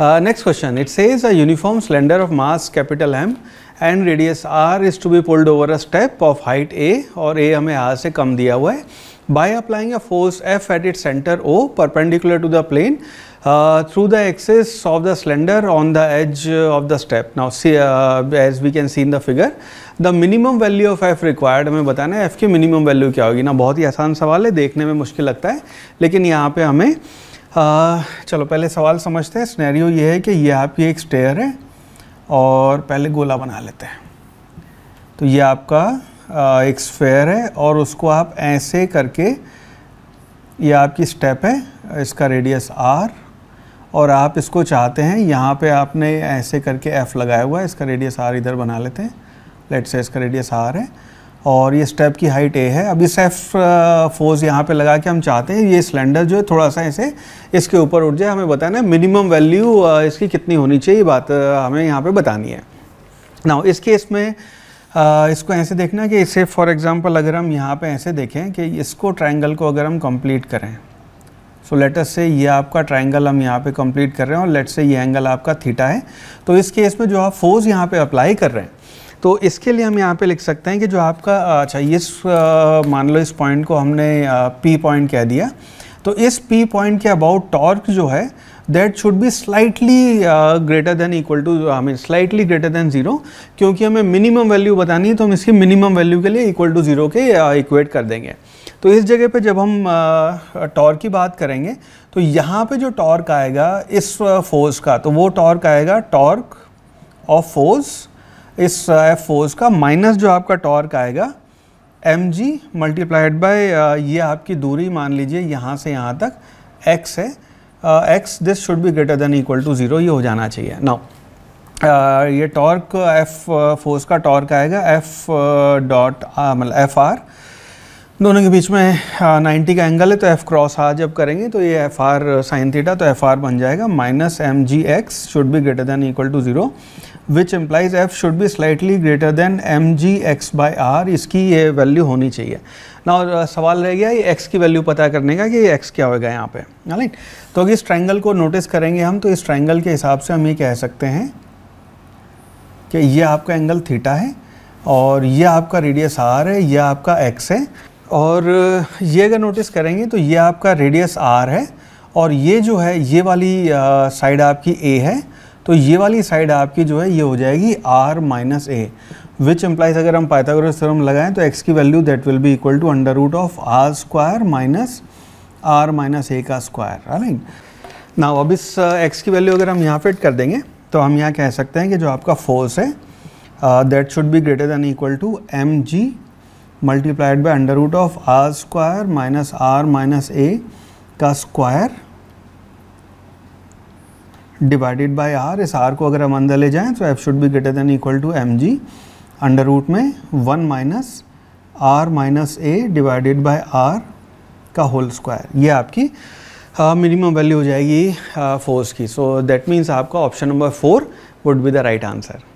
next question it says a uniform slender of mass capital M and radius R is to be pulled over a step of height A और A हमें R से कम दिया हुआ है by applying a force F at it centre O perpendicular to the plane through the axis of the slender on the edge of the step now see as we can see in the figure the minimum value of F required हमें बताना है F की minimum value क्या होगी ना बहुत ही आसान सवाल है देखने में मुश्किल लगता है लेकिन यहाँ पे हमें आ, चलो पहले सवाल समझते हैं स्नैरियो ये है कि ये आपकी एक स्टेयर है और पहले गोला बना लेते हैं तो ये आपका आ, एक स्फेयर है और उसको आप ऐसे करके ये आपकी स्टेप है इसका रेडियस आर और आप इसको चाहते हैं यहाँ पे आपने ऐसे करके एफ़ लगाया हुआ है इसका रेडियस आर इधर बना लेते हैं लेट से इसका रेडियस आर है और ये स्टेप की हाइट ए है अभी सेफ फोर्स यहाँ पे लगा के हम चाहते हैं ये सिलेंडर जो है थोड़ा सा इसे इसके ऊपर उठ जाए हमें बताना है मिनिमम वैल्यू इसकी कितनी होनी चाहिए बात हमें यहाँ पे बतानी है ना इस केस में इसको ऐसे देखना कि इसे फॉर एग्ज़ाम्पल अगर हम यहाँ पे ऐसे देखें कि इसको ट्राइंगल को अगर हम कम्प्लीट करें सो लेटस से ये आपका ट्राइंगल हम यहाँ पर कम्प्लीट कर रहे हैं और लेट से ये एंगल आपका थीटा है तो इस केस में जो आप फोर्स यहाँ पर अप्लाई कर रहे हैं तो इसके लिए हम यहाँ पे लिख सकते हैं कि जो आपका अच्छा इस मान लो इस पॉइंट को हमने पी पॉइंट कह दिया तो इस पी पॉइंट के अबाउट टॉर्क जो है that should be slightly greater then equal to I mean slightly greater than zero क्योंकि हमें मिनिमम वैल्यू बतानी है तो हम इसकी मिनिमम वैल्यू के लिए इक्वल टू जीरो के इक्वेट uh, कर देंगे तो इस जगह पे जब हम टॉर्क uh, की बात करेंगे तो यहाँ पे जो टॉर्क आएगा इस फोर्स uh, का तो वो टॉर्क आएगा टॉर्क ऑफ फोर्स इस एफ uh, फोर्स का माइनस जो आपका टॉर्क आएगा एम जी मल्टीप्लाइड बाई ये आपकी दूरी मान लीजिए यहाँ से यहाँ तक एक्स है X this should be greater then equal to zero ये हो जाना चाहिए नाउ uh, ये टॉर्क एफ फोर्स का टॉर्क आएगा एफ डॉट uh, uh, मतलब एफ आर दोनों के बीच में नाइन्टी का एंगल है तो एफ क्रॉस आर जब करेंगे तो ये एफ आर साइन थीटा तो एफ आर बन जाएगा minus M G x should be greater then equal to zero which implies F should be slightly greater than M G x by R इसकी ये value होनी चाहिए ना और सवाल रह गया ये एक्स की वैल्यू पता करने का कि ये एक्स क्या होगा यहाँ पे राइट तो अगर इस ट्राइंगल को नोटिस करेंगे हम तो इस ट्राइंगल के हिसाब से हम ये कह सकते हैं कि ये आपका एंगल थीटा है और ये आपका रेडियस आर है यह आपका एक्स है और ये अगर नोटिस करेंगे तो ये आपका रेडियस आर है और ये जो है ये वाली साइड आपकी ए है तो ये वाली साइड आपकी जो है ये हो जाएगी R minus A which implies अगर हम पाइथागोरस थ्योरम लगाएं तो एक्स की value that will be equal to under root of R square minus R minus A का स्क्वायर राइट ना अब इस एक्स uh, की वैल्यू अगर हम यहाँ फिट कर देंगे तो हम यहाँ कह सकते हैं कि जो आपका फोर्स है that should be greater than equal to M G multiplied by under root of R square minus R minus A का स्क्वायर डिवाइडेड बाय आर इस आर को अगर हम अंदर ले जाएं तो F should be greater then equal to M G under root में one minus R minus A divided by R का होल स्क्वायर ये आपकी मिनिमम हाँ, वैल्यू हो जाएगी फोर्स हाँ, की सो दैट मीन्स आपका option number four would be the right answer